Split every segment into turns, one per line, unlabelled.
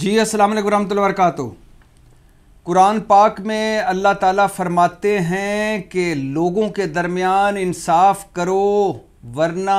जी अस्सलाम वालेकुम रहमतुल्लाहि कुरान पाक में अल्लाह ताला फरमाते हैं कि लोगों के दरमियान इंसाफ करो वरना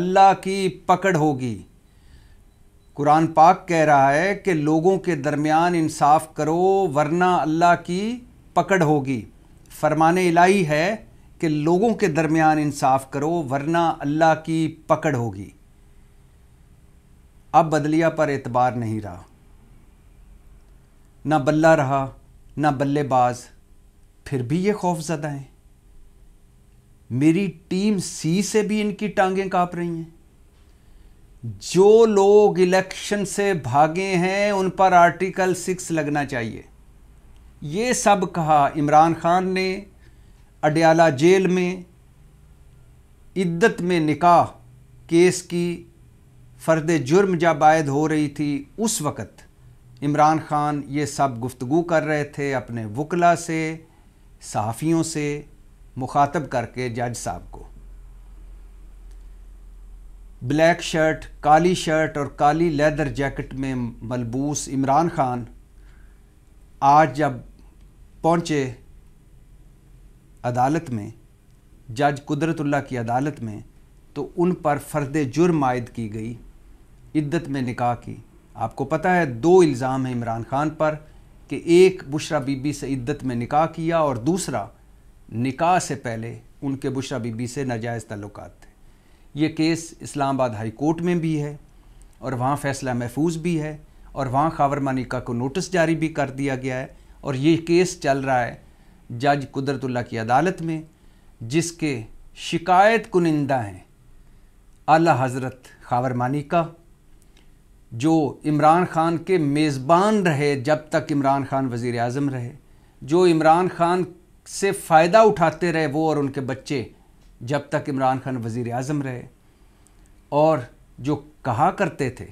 अल्लाह की पकड़ होगी कुरान पाक कह रहा है कि लोगों के दरमियान इंसाफ करो वरना अल्लाह की पकड़ होगी फरमान इलाही है कि लोगों के दरमियान इंसाफ करो वरना अल्लाह की पकड़ होगी अब बदलिया पर एतबार नहीं रहा ना बल्ला रहा ना बल्लेबाज फिर भी ये खौफजदा हैं मेरी टीम सी से भी इनकी टांगें कांप रही हैं जो लोग इलेक्शन से भागे हैं उन पर आर्टिकल सिक्स लगना चाहिए ये सब कहा इमरान खान ने अडयाला जेल में इद्दत में निकाह केस की फर्द जुर्म जब आयद हो रही थी उस वक़्त इमरान ख़ान ये सब गुफ्तु कर रहे थे अपने वकला से सहाफ़ियों से मुखातब करके जज साहब को ब्लैक शर्ट काली शर्ट और काली लेदर जैकेट में मलबूस इमरान ख़ान आज जब पहुँचे अदालत में जज कुदरतुल्ला की अदालत में तो उन पर फ़र्द जुर्म आयद की गई इद्दत में निकाह की आपको पता है दो इल्ज़ाम हैं इमरान खान पर कि एक बुशरा बीबी से इद्दत में निकाह किया और दूसरा निकाह से पहले उनके बुशरा बीबी से नाजायज़ तल्लुक थे ये केस इस्लामाबाद हाई कोर्ट में भी है और वहाँ फैसला महफूज भी है और वहाँ खावर मानिका को नोटिस जारी भी कर दिया गया है और ये केस चल रहा है जज कुदरतुल्ला की अदालत में जिसके शिकायत कुनिंदा हैं आला हज़रत खावर मानिका जो इमरान ख़ान के मेज़बान रहे जब तक इमरान ख़ान वज़ी अजम रहे जो इमरान ख़ान से फ़ायदा उठाते रहे वो और उनके बच्चे जब तक इमरान ख़ान वज़ी अजम रहे और जो कहा करते थे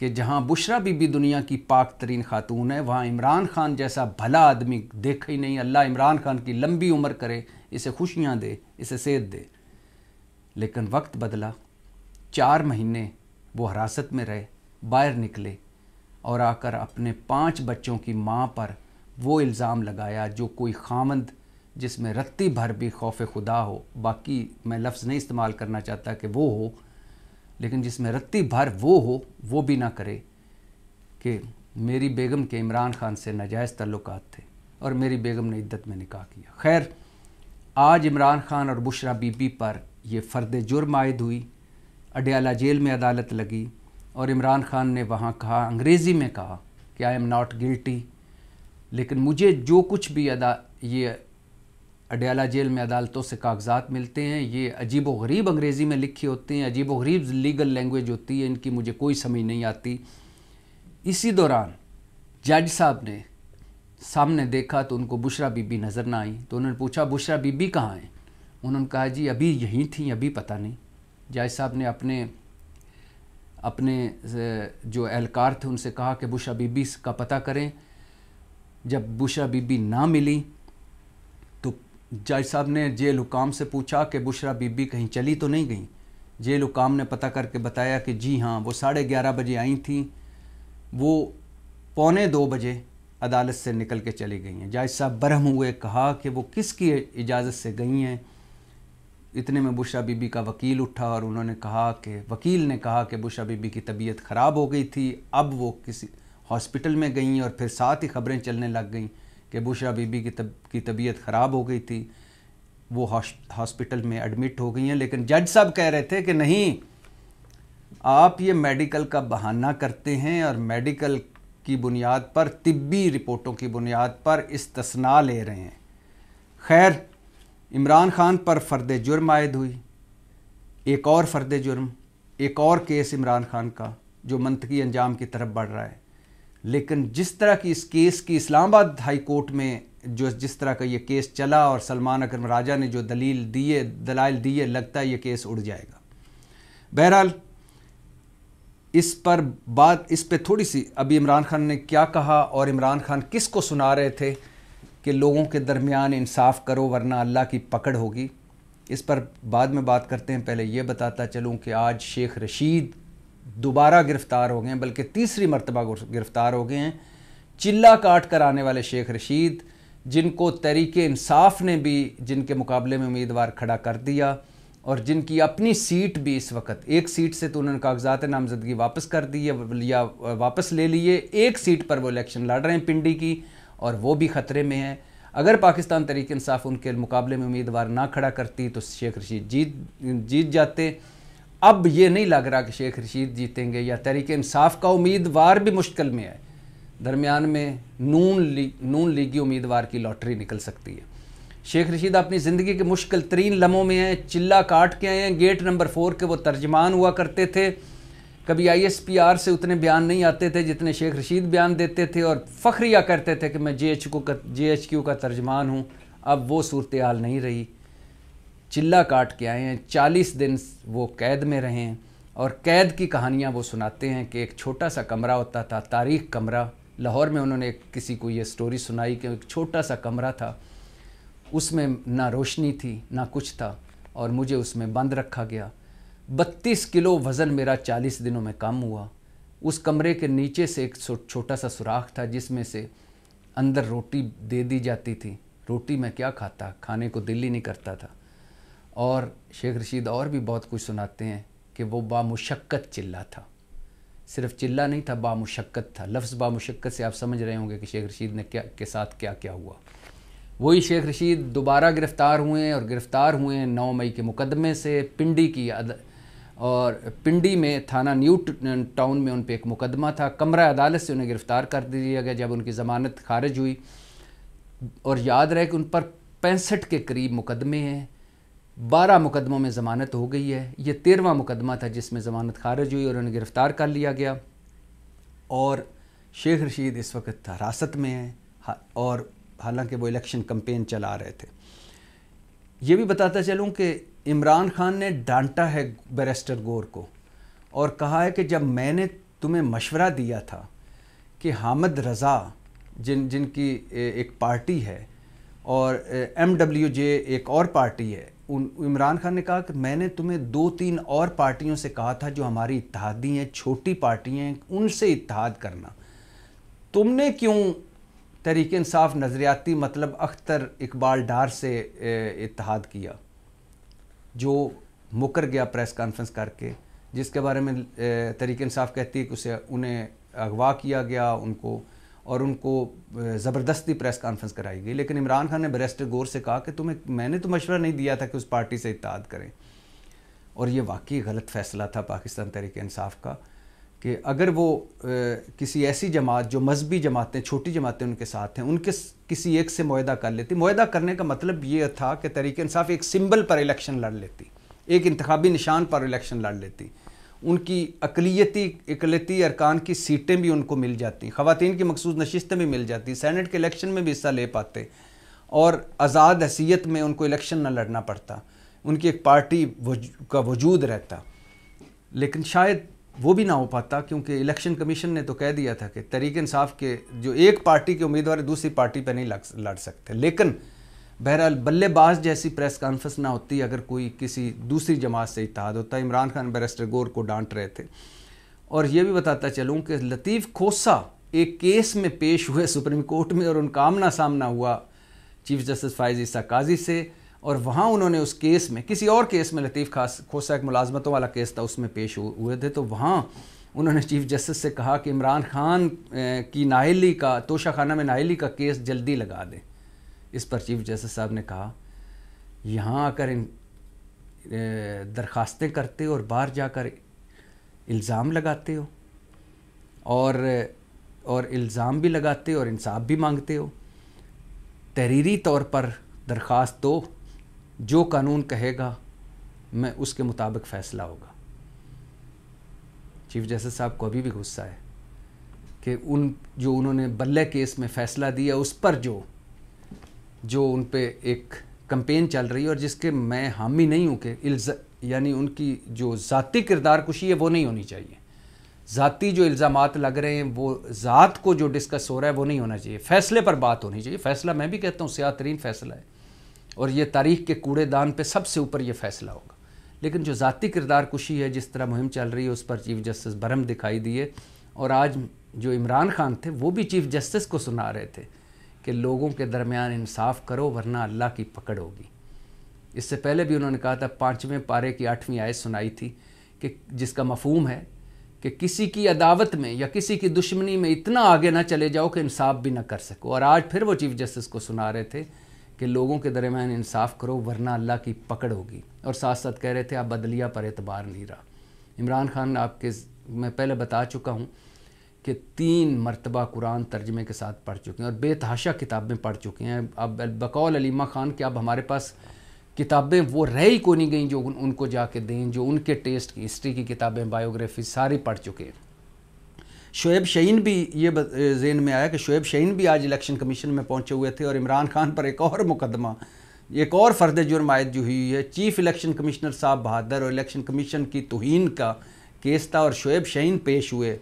कि जहाँ बुशरा बीबी दुनिया की पाक तरीन खातून है वहाँ इमरान ख़ान जैसा भला आदमी देखा ही नहीं अल्लाह इमरान ख़ान की लंबी उम्र करे इसे खुशियाँ दे इसे सेहत दे लेकिन वक्त बदला चार महीने वो हरासत में रहे बाहर निकले और आकर अपने पांच बच्चों की माँ पर वो इल्ज़ाम लगाया जो कोई खामंद जिसमें रत्ती भर भी खौफ खुदा हो बाकी मैं लफ्ज़ नहीं इस्तेमाल करना चाहता कि वो हो लेकिन जिसमें रत्ती भर वो हो वो भी ना करे कि मेरी बेगम के इमरान खान से नाजायज़ तल्लुक़ थे और मेरी बेगम ने इद्दत में निकाह किया खैर आज इमरान खान और बुशरा बीबी पर यह फ़र्द जुर्म आयद हुई अडयाला जेल में अदालत लगी और इमरान खान ने वहाँ कहा अंग्रेज़ी में कहा कि आई एम नॉट गिल्टी लेकिन मुझे जो कुछ भी अदा ये अडयाला जेल में अदालतों से कागजात मिलते हैं ये अजीब व गरीब अंग्रेज़ी में लिखे होते हैं अजीब व गरीब लीगल लैंग्वेज होती है इनकी मुझे कोई समझ नहीं आती इसी दौरान जज साहब ने सामने देखा तो उनको बुशरा बीबी नज़र ना आई तो उन्होंने पूछा बुशरा बीबी कहाँ हैं उन्होंने कहा जी अभी यहीं थी अभी पता नहीं जज साहब ने अपने अपने जो एहलकार थे उनसे कहा कि बुशा बीबी का पता करें जब बुशा बीबी ना मिली तो जज साहब ने जेल हुकाम से पूछा कि बुशरा बीबी कहीं चली तो नहीं गई जेल हुकाम ने पता करके बताया कि जी हाँ वो साढ़े ग्यारह बजे आई थी वो पौने दो बजे अदालत से निकल के चली गई हैं जज साहब बरहम हुए कहा कि वो किसकी इजाज़त से गई हैं इतने में बुशा बीबी का वकील उठा और उन्होंने कहा कि वकील ने कहा कि बुशा बीबी की तबीयत ख़राब हो गई थी अब वो किसी हॉस्पिटल में गई और फिर साथ ही ख़बरें चलने लग गईं कि बुशा बीबी की तब की तबीयत ख़राब हो गई थी वो हॉस्पिटल में एडमिट हो गई हैं लेकिन जज साहब कह रहे थे कि नहीं आप ये मेडिकल का बहाना करते हैं और मेडिकल की बुनियाद पर तिब्बी रिपोर्टों की बुनियाद पर इस्तना ले रहे हैं खैर इमरान खान पर फर्द जुर्म आयद हुई एक और फर्द जुर्म एक और केस इमरान खान का जो मंथकी अंजाम की तरफ बढ़ रहा है लेकिन जिस तरह की इस केस की इस्लामाबाद हाई कोर्ट में जो जिस तरह का ये केस चला और सलमान अकरम राजा ने जो दलील दिए दलाइल दिए लगता है ये केस उड़ जाएगा बहरहाल इस पर बात इस पे थोड़ी सी अभी इमरान खान ने क्या कहा और इमरान खान किस को सुना रहे थे कि लोगों के दरमियान इंसाफ करो वरना अल्लाह की पकड़ होगी इस पर बाद में बात करते हैं पहले ये बताता चलूँ कि आज शेख रशीद दोबारा गिरफ़्तार हो गए हैं बल्कि तीसरी मरतबा गिरफ़्तार हो गए हैं चिल्ला काट कर आने वाले शेख रशीद जिनको तहरीक इंसाफ ने भी जिनके मुकाबले में उम्मीदवार खड़ा कर दिया और जिनकी अपनी सीट भी इस वक्त एक सीट से तो उन्होंने कागजात नामजदगी वापस कर दी या वापस ले लिए एक सीट पर वो इलेक्शन लड़ रहे हैं पिंडी की और वो भी ख़तरे में है अगर पाकिस्तान तरीक इंसाफ उनके मुकाबले में उम्मीदवार ना खड़ा करती तो शेख रशीद जीत जीत जाते अब ये नहीं लग रहा कि शेख रशीद जीतेंगे या तहरीक इंसाफ का उम्मीदवार भी मुश्किल में है दरमियान में नून लीग नून लीगी उम्मीदवार की लॉटरी निकल सकती है शेख रशीद अपनी ज़िंदगी के मुश्किल तरीन लम्हों में हैं चिल्ला काट के आए हैं गेट नंबर फोर के वो तर्जमान हुआ करते थे कभी आईएसपीआर से उतने बयान नहीं आते थे जितने शेख रशीद बयान देते थे और फख्रिया करते थे कि मैं जे एच का जे एच क्यू का तर्जमान हूँ अब वो सूरत हाल नहीं रही चिल्ला काट के आए हैं चालीस दिन वो कैद में रहे हैं और कैद की कहानियाँ वो सुनाते हैं कि एक छोटा सा कमरा होता था तारीख कमरा लाहौर में उन्होंने किसी को ये स्टोरी सुनाई कि एक छोटा सा कमरा था उसमें ना रोशनी थी ना कुछ था और मुझे उसमें बंद रखा गया बत्तीस किलो वज़न मेरा चालीस दिनों में कम हुआ उस कमरे के नीचे से एक छोटा सा सुराख था जिसमें से अंदर रोटी दे दी जाती थी रोटी मैं क्या खाता खाने को दिल ही नहीं करता था और शेख रशीद और भी बहुत कुछ सुनाते हैं कि वो बामुशक्क़त चिल्ला था सिर्फ चिल्ला नहीं था बामुशक्क़त था लफ्ज़ बामुशक्क़त से आप समझ रहे होंगे कि शेख रशीद ने क्या के साथ क्या क्या हुआ वही शेख रशीद दोबारा गिरफ़्तार हुए और गिरफ़्तार हुए नौ मई के मुकदमे से पिंडी की अद, और पिंडी में थाना न्यू टाउन में उन पर एक मुकदमा था कमरा अदालत से उन्हें गिरफ़्तार कर दिया गया जब उनकी ज़मानत खारिज हुई और याद रहे कि उन पर पैंसठ के करीब मुकदमे हैं बारह मुकदमों में ज़मानत हो गई है ये तेरहवा मुकदमा था जिसमें ज़मानत खारिज हुई और उन्हें गिरफ़्तार कर लिया गया और शेख रशीद इस वक्त हिरासत में हैं और हालांकि वो इलेक्शन कम्पेन चला रहे थे ये भी बताता चलूँ कि इमरान खान ने डांटा है बैरिस्टर गोर को और कहा है कि जब मैंने तुम्हें मशवरा दिया था कि हामिद रज़ा जिन जिनकी एक पार्टी है और एम डब्ल्यू जे एक और पार्टी है उन इमरान खान ने कहा कि मैंने तुम्हें दो तीन और पार्टियों से कहा था जो हमारी इतिहादी हैं छोटी पार्टियाँ हैं उनसे इतिहाद करना तुमने क्यों तरीक़ानसाफ़ नज़रियाती मतलब अख्तर इकबाल डार से इतिहाद किया जो मुकर गया प्रेस कॉन्फ्रेंस करके जिसके बारे में तरीक इंसाफ कहती है कि उसे उन्हें अगवा किया गया उनको और उनको ज़बरदस्ती प्रेस कॉन्फ्रेंस कराई गई लेकिन इमरान खान ने बैरिस्टर गौर से कहा कि तुम्हें मैंने तो मशवरा नहीं दिया था कि उस पार्टी से इतिहाद करें और ये वाकई गलत फैसला था पाकिस्तान तरीक इंसाफ का कि अगर वो ए, किसी ऐसी जमात जो मजहबी जमातें छोटी जमातें उनके साथ हैं उनके किसी एक से माहा कर लेती माहा करने का मतलब ये था कि तरीके इंसाफ एक सिंबल पर इलेक्शन लड़ लेती एक इंतबी निशान पर इलेक्शन लड़ लेती उनकी अकलीती अरकान की सीटें भी उनको मिल जाती खुतिन की मखसूस नशस्तें भी मिल जाती सैनट के इलेक्शन में भी हिस्सा ले पाते और आज़ाद हैसीत में उनको इलेक्शन ना लड़ना पड़ता उनकी एक पार्टी वज, का वजूद रहता लेकिन शायद वो भी ना हो पाता क्योंकि इलेक्शन कमीशन ने तो कह दिया था कि तरीक इंसाफ के जो एक पार्टी के उम्मीदवार दूसरी पार्टी पर नहीं लड़ सकते लेकिन बहरहाल बल्लेबाज जैसी प्रेस कॉन्फ्रेंस ना होती अगर कोई किसी दूसरी जमात से इतिहाद होता इमरान खान बैरिस्टर गोर को डांट रहे थे और ये भी बताता चलूँ कि लतीफ़ खोसा एक केस में पेश हुए सुप्रीम कोर्ट में और उनका आमना सामना हुआ चीफ जस्टिस फायज ईसा काजी से और वहाँ उन्होंने उस केस में किसी और केस में लतीफ़ खास खोसा एक मुलाजमतों वाला केस था उसमें पेश हुए थे तो वहाँ उन्होंने चीफ जस्टिस से कहा कि इमरान खान की नाहली का तोशा खाना में नाहली का केस जल्दी लगा दें इस पर चीफ जस्टिस साहब ने कहा यहाँ आकर इन दरखास्तें करते और बाहर जाकर इल्ज़ाम लगाते हो और और इल्ज़ाम भी लगाते हो और इंसाफ भी मांगते हो तहरीरी तौर पर दरख्वास्त दो जो कानून कहेगा मैं उसके मुताबिक फ़ैसला होगा चीफ जस्टिस साहब को अभी भी गुस्सा है कि उन जो उन्होंने बल्ले केस में फ़ैसला दिया उस पर जो जो उन पर एक कंपेन चल रही है और जिसके मैं हामी नहीं हूँ कि यानी उनकी जो ज़ाती किरदार कुशी है वो नहीं होनी चाहिए ज़ाती जो इल्ज़ाम लग रहे हैं वो ज़ात को जो डिस्कस हो रहा है वो नहीं होना चाहिए फ़ैसले पर बात होनी चाहिए फ़ैसला मैं भी कहता हूँ सियाह तरीन फ़ैसला है और ये तारीख के कूड़ेदान पे सबसे ऊपर ये फैसला होगा लेकिन जो ज़ाती किरदार कुशी है जिस तरह मुहिम चल रही है उस पर चीफ जस्टिस भरम दिखाई दिए और आज जो इमरान खान थे वो भी चीफ जस्टिस को सुना रहे थे कि लोगों के दरमियान इंसाफ करो वरना अल्लाह की पकड़ होगी इससे पहले भी उन्होंने कहा था पाँचवें पारे की आठवीं आयत सुनाई थी कि जिसका मफहूम है कि किसी की अदावत में या किसी की दुश्मनी में इतना आगे ना चले जाओ कि इंसाफ भी ना कर सको और आज फिर वो चीफ जस्टिस को सुना रहे थे कि लोगों के दरमियान इंसाफ करो वरना अल्लाह की पकड़ होगी और साथ साथ कह रहे थे आप बदलिया पर एतबार नहीं रहा इमरान खान आपके मैं पहले बता चुका हूँ कि तीन मरतबा कुरान तर्जमे के साथ पढ़ चुके हैं और बेतहाशा किताबें पढ़ चुके हैं अब बकौल अलीमा ख़ान के अब हमारे पास किताबें वो रह ही को नहीं गई जो उन, उनको जाके दें जो उनके टेस्ट की हिस्ट्री की किताबें बायोग्राफी सारी पढ़ चुके हैं शुएब शहीन भी ये जेन में आया कि शुएब शहीन भी आज इलेक्शन कमीशन में पहुंचे हुए थे और इमरान खान पर एक और मुकदमा एक और फर्द जुर्म आयद जो हुई है चीफ इलेक्शन कमिश्नर साहब बहादुर और इलेक्शन कमीशन की तोहन का केस था और शुएब शहीन पेश हुए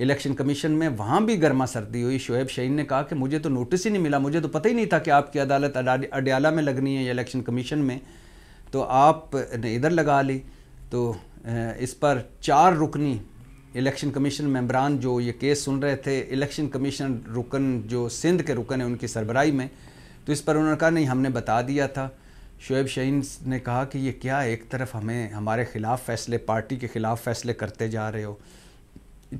इलेक्शन कमीशन में वहाँ भी गर्मा सर्दी हुई शुएब शहीन ने कहा कि मुझे तो नोटिस ही नहीं मिला मुझे तो पता ही नहीं था कि आपकी अदालत अडयाला में लगनी है या इलेक्शन कमीशन में तो आपने इधर लगा ली तो इस पर चार रुकनी इलेक्शन कमीशन मेम्बरान जो ये केस सुन रहे थे इलेक्शन कमीशन रुकन जो सिंध के रुकन हैं उनकी सरबराही में तो इस पर उन्होंने कहा नहीं हमने बता दिया था शुएब शहीन ने कहा कि ये क्या एक तरफ हमें हमारे ख़िलाफ़ फ़ैसले पार्टी के ख़िलाफ़ फ़ैसले करते जा रहे हो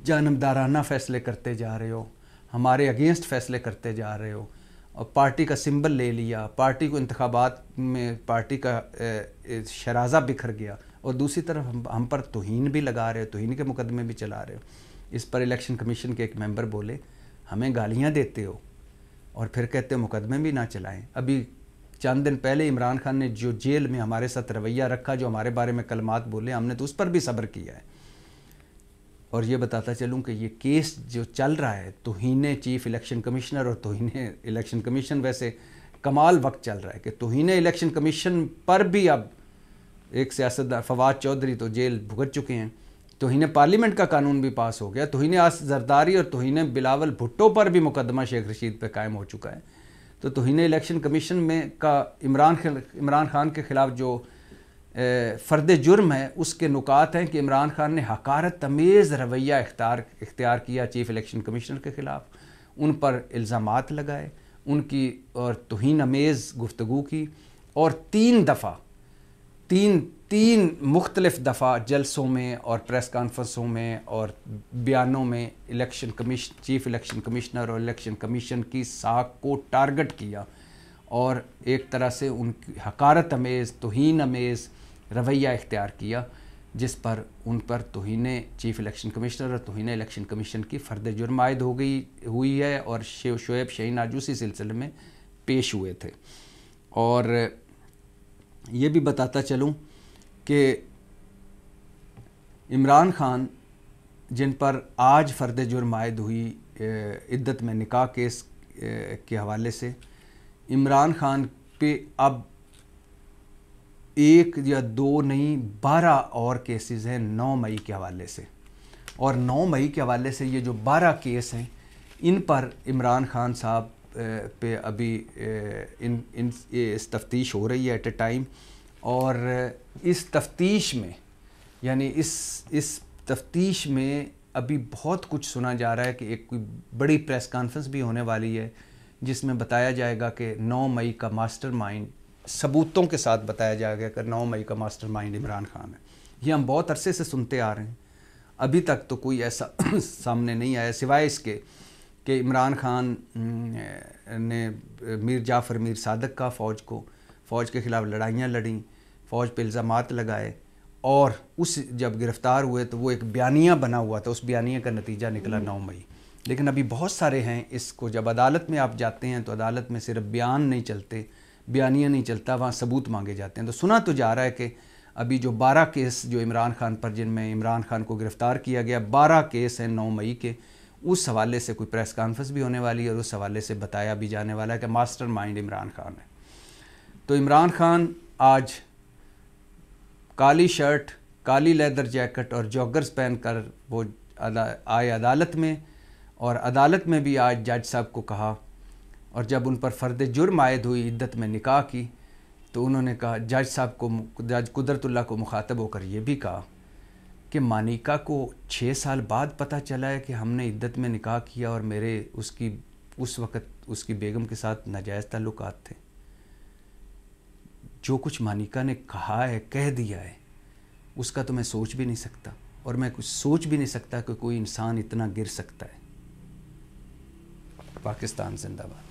जानबदाराना फ़ैसले करते जा रहे हो हमारे अगेंस्ट फ़ैसले करते जा रहे हो और पार्टी का सिंबल ले लिया पार्टी को इंतबात में पार्टी का शराजा बिखर गया और दूसरी तरफ हम हम पर तोहन भी लगा रहे हो तोहन के मुकदमे भी चला रहे हो इस पर इलेक्शन कमीशन के एक मेंबर बोले हमें गालियाँ देते हो और फिर कहते हो मुकदमे भी ना चलाएं अभी चंद दिन पहले इमरान खान ने जो जेल में हमारे साथ रवैया रखा जो हमारे बारे में कलमात बोले हमने तो उस पर भी सब्र किया है और ये बताता चलूँ कि ये केस जो चल रहा है तोहने चीफ इलेक्शन कमिश्नर और तोहने इलेक्शन कमीशन वैसे कमाल वक्त चल रहा है कि तोहने इलेक्शन कमीशन पर भी अब एक सियासतदार फवाद चौधरी तो जेल भुगत चुके हैं तो तोहन पार्लियामेंट का कानून भी पास हो गया तोहन आस जरदारी और तोहन बिलावल भुट्टो पर भी मुकदमा शेख रशीद पर कायम हो चुका है तो तोहन इलेक्शन कमीशन में का इमरान इमरान खान के ख़िलाफ़ जो फ़र्द जुर्म है उसके नुकात हैं कि इमरान खान ने हकारत तमीज़ रवैया इख्तार इख्तियार किया चीफ़ इलेक्शन कमिश्नर के ख़िलाफ़ उन पर इल्ज़ाम लगाए उनकी और तोहन अमेज़ गुफ्तु की और तीन दफ़ा तीन तीन मुख्तलिफ दफ़ा जलसों में और प्रेस कॉन्फ्रेंसों में और बयानों में election commission chief election commissioner और इलेक्शन कमीशन की साख को टारगेट किया और एक तरह से उनकी हकारत अमेज़ तोहन अमेज़ रवैया इख्तियार किया जिस पर उन पर तोहन चीफ इलेक्शन कमिश्नर और तोहन इलेक्शन कमीशन की फ़र्द जुर्म आयद हो गई हुई है और शेव शोएब शहीन आजूसी सिलसिले में पेश हुए थे और ये भी बताता चलूँ कि इमरान खान जिन पर आज फ़र्द जुर्म आयद हुई इद्दत में निकाह केस के हवाले से इमरान खान पे अब एक या दो नहीं बारह और केसेस हैं नौ मई के हवाले से और नौ मई के हवाले से ये जो बारह केस हैं इन पर इमरान खान साहब पे अभी इन इन इस तफ्तीश हो रही है एट ए टाइम और इस तफ्तीश में यानी इस इस तफ्तीश में अभी बहुत कुछ सुना जा रहा है कि एक कोई बड़ी प्रेस कॉन्फ्रेंस भी होने वाली है जिसमें बताया जाएगा कि 9 मई का मास्टरमाइंड सबूतों के साथ बताया जाएगा कि 9 मई का मास्टरमाइंड इमरान खान है ये हम बहुत अरसे से सुनते आ रहे हैं अभी तक तो कोई ऐसा सामने नहीं आया सिवाय इसके कि इमरान खान ने मीर जाफ़र मीर सादक का फ़ौज को फ़ौज के ख़िलाफ़ लड़ाइयाँ लड़ी फ़ौज पर इल्ज़ाम लगाए और उस जब गिरफ़्तार हुए तो वो एक बयानिया बना हुआ था उस बयानिया का नतीजा निकला हम्म। नौ मई लेकिन अभी बहुत सारे हैं इसको जब अदालत में आप जाते हैं तो अदालत में सिर्फ बयान नहीं चलते बयानिया नहीं चलता वहाँ सबूत मांगे जाते हैं तो सुना तो जा रहा है कि अभी जो बारह केस जो इमरान खान पर जिनमें इमरान खान को गिरफ़्तार किया गया बारह केस हैं नौ मई के उस हवाले से कोई प्रेस कॉन्फ्रेंस भी होने वाली है और उस हवाले से बताया भी जाने वाला है कि मास्टर माइंड इमरान खान है तो इमरान खान आज काली शर्ट काली लेदर जैकेट और जॉगर्स पहन कर वो अदा, आए अदालत में और अदालत में भी आज जज साहब को कहा और जब उन पर फर्द जुर्म आयद हुई इद्दत में निकाह की तो उन्होंने कहा जज साहब को जज कुदरतुल्ला को मुखातब होकर ये भी कहा कि मानिका को छः साल बाद पता चला है कि हमने इद्दत में निकाह किया और मेरे उसकी उस वक़्त उसकी बेगम के साथ नाजायज़ ताल्लुक थे जो कुछ मानिका ने कहा है कह दिया है उसका तो मैं सोच भी नहीं सकता और मैं कुछ सोच भी नहीं सकता कि कोई इंसान इतना गिर सकता है पाकिस्तान जिंदाबाद